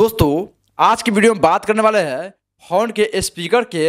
दोस्तों आज की वीडियो में बात करने वाले हैं फ़ोन के स्पीकर के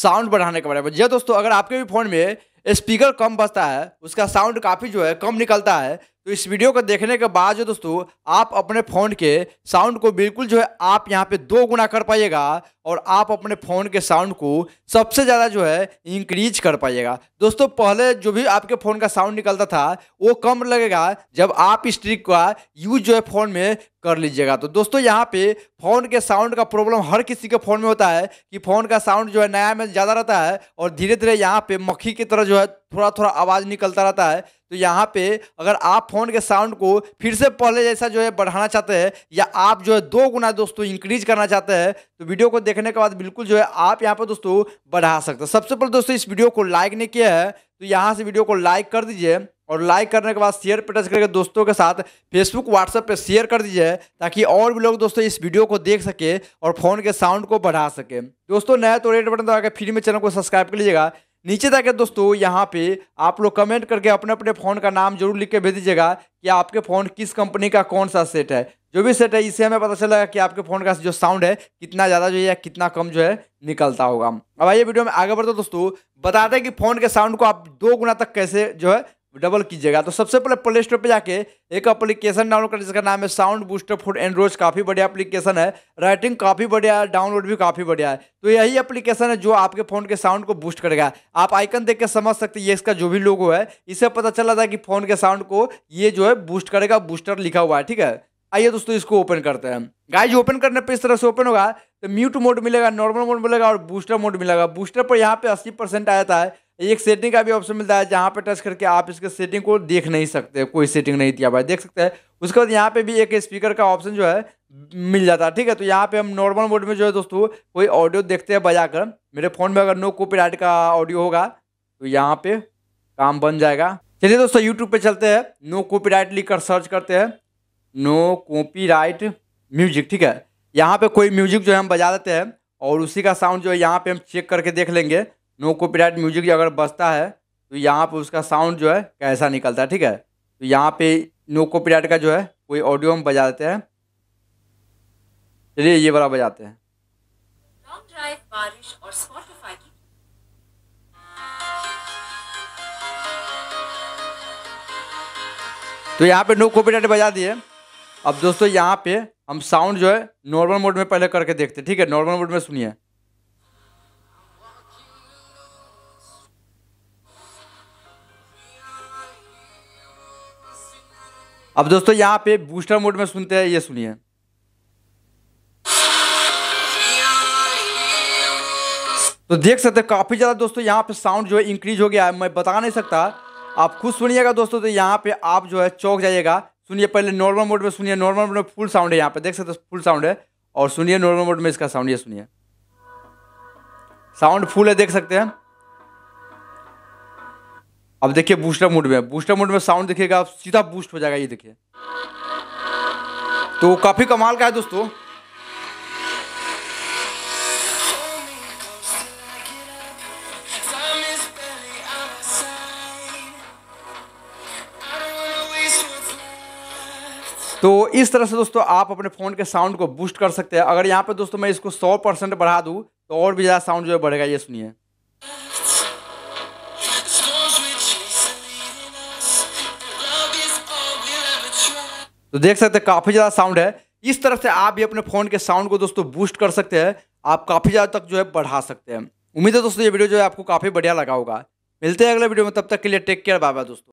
साउंड बढ़ाने के बारे में जी हाँ दोस्तों अगर आपके भी फ़ोन में स्पीकर कम बजता है उसका साउंड काफ़ी जो है कम निकलता है तो इस वीडियो को देखने के बाद जो दोस्तों आप अपने फ़ोन के साउंड को बिल्कुल जो है आप यहाँ पे दो गुना कर पाइएगा और आप अपने फ़ोन के साउंड को सबसे ज़्यादा जो है इंक्रीज कर पाइएगा दोस्तों पहले जो भी आपके फ़ोन का साउंड निकलता था वो कम लगेगा जब आप इस ट्रिक का यूज जो है फ़ोन में कर लीजिएगा तो दोस्तों यहाँ पे फ़ोन के साउंड का प्रॉब्लम हर किसी के फ़ोन में होता है कि फ़ोन का साउंड जो है नया में ज़्यादा रहता है और धीरे धीरे यहाँ पे मक्खी की तरह जो है थोड़ा थोड़ा आवाज़ निकलता रहता है तो यहाँ पे अगर आप फ़ोन के साउंड को फिर से पहले जैसा जो है बढ़ाना चाहते हैं या आप जो है दो गुना दोस्तों इंक्रीज करना चाहते हैं तो वीडियो को देखने के बाद बिल्कुल जो है आप यहाँ पर दोस्तों बढ़ा सकते हैं सबसे पहले दोस्तों इस वीडियो को लाइक नहीं किया है तो यहाँ से वीडियो को लाइक कर दीजिए और लाइक करने के बाद शेयर पे टच करके दोस्तों के साथ फेसबुक व्हाट्सएप पे शेयर कर दीजिए ताकि और भी लोग दोस्तों इस वीडियो को देख सके और फ़ोन के साउंड को बढ़ा सके दोस्तों नया तो रेड बटन दबा के फ्री में चैनल को सब्सक्राइब कर लीजिएगा नीचे जाकर दोस्तों यहाँ पे आप लोग कमेंट करके अपने अपने फ़ोन का नाम जरूर लिख के भेज दीजिएगा कि आपके फ़ोन किस कंपनी का कौन सा सेट है जो भी सेट है इसे हमें पता चलेगा कि आपके फ़ोन का जो साउंड है कितना ज़्यादा जो है या कितना कम जो है निकलता होगा अब आइए वीडियो में आगे बढ़ते दोस्तों बताते हैं कि फ़ोन के साउंड को आप दो गुना तक कैसे जो है डबल कीजिएगा तो सबसे पहले प्ले स्टोर पर जाके एक एप्लीकेशन डाउनलोड कर जिसका नाम है साउंड बूस्टर फॉर रोज काफ़ी बढ़िया एप्लीकेशन है राइटिंग काफ़ी बढ़िया है डाउनलोड भी काफ़ी बढ़िया है तो यही एप्लीकेशन है जो आपके फ़ोन के साउंड को बूस्ट करेगा आप आइकन देख के समझ सकते हैं ये इसका जो भी लोगो है इसे पता चला था कि फ़ोन के साउंड को ये जो है बूस्ट करेगा बूस्टर लिखा हुआ है ठीक है आइए दोस्तों इसको ओपन करते हैं गाइज ओपन करने पर इस तरह से ओपन होगा तो म्यूट मोड मिलेगा नॉर्मल मोड मिलेगा और बूस्टर मोड मिलेगा बूस्टर पर यहाँ पे 80 परसेंट आया था एक सेटिंग का भी ऑप्शन मिलता है जहाँ पर टच करके आप इसके सेटिंग को देख नहीं सकते कोई सेटिंग नहीं दिया भाई देख सकते हैं उसके बाद यहाँ पे भी एक स्पीकर का ऑप्शन जो है मिल जाता है ठीक है तो यहाँ पे हम नॉर्मल मोड में जो है दोस्तों कोई ऑडियो देखते हैं बजाकर मेरे फ़ोन में अगर नो कॉपीराइट का ऑडियो होगा तो यहाँ पे काम बन जाएगा चलिए दोस्तों यूट्यूब पे चलते हैं नो कॉपी लिख कर सर्च करते हैं नो कॉपी म्यूजिक ठीक है यहाँ पे कोई म्यूजिक जो है हम बजा देते हैं और उसी का साउंड जो है यहाँ पे हम चेक करके देख लेंगे नो कॉपीराइट म्यूजिक अगर बजता है तो यहाँ पर उसका साउंड जो है कैसा निकलता है ठीक है तो यहाँ पे नो कॉपीराइट का जो है कोई ऑडियो हम बजा देते हैं चलिए ये वाला बजाते हैं तो यहाँ पे नो कॉपीराइट बजा दिए अब दोस्तों यहाँ पे हम साउंड जो है नॉर्मल मोड में पहले करके देखते हैं ठीक है नॉर्मल मोड में सुनिए अब दोस्तों यहाँ पे बूस्टर मोड में सुनते हैं ये सुनिए तो देख सकते हैं काफ़ी ज़्यादा दोस्तों यहाँ पे साउंड जो है इंक्रीज हो गया है मैं बता नहीं सकता आप खुद सुनिएगा दोस्तों तो यहाँ पे आप जो है चौक जाइएगा सुनिए पहले नॉर्मल मोड में सुनिए नॉर्मल मोड में फुल साउंड है यहाँ पे देख सकते हैं फुल साउंड है और सुनिए नॉर्मल मोड में इसका साउंड ये सुनिए साउंड फुल है देख सकते हैं अब देखिए बूस्टर मोड में बूस्टर मोड में साउंड देखिएगा आप सीधा बूस्ट हो जाएगा ये देखिए तो काफ़ी कमाल का है दोस्तों तो इस तरह से दोस्तों आप अपने फ़ोन के साउंड को बूस्ट कर सकते हैं अगर यहाँ पे दोस्तों मैं इसको 100 परसेंट बढ़ा दूँ तो और भी ज़्यादा साउंड जो है बढ़ेगा ये सुनिए तो देख सकते हैं काफ़ी ज़्यादा साउंड है इस तरह से आप भी अपने फ़ोन के साउंड को दोस्तों बूस्ट कर सकते हैं आप काफ़ी ज़्यादा तक जो है बढ़ा सकते हैं उम्मीद है दोस्तों ये वीडियो जो है आपको काफ़ी बढ़िया लगा होगा मिलते हैं अगले वीडियो में तब तक के लिए टेक केयर बाय बाय दोस्तों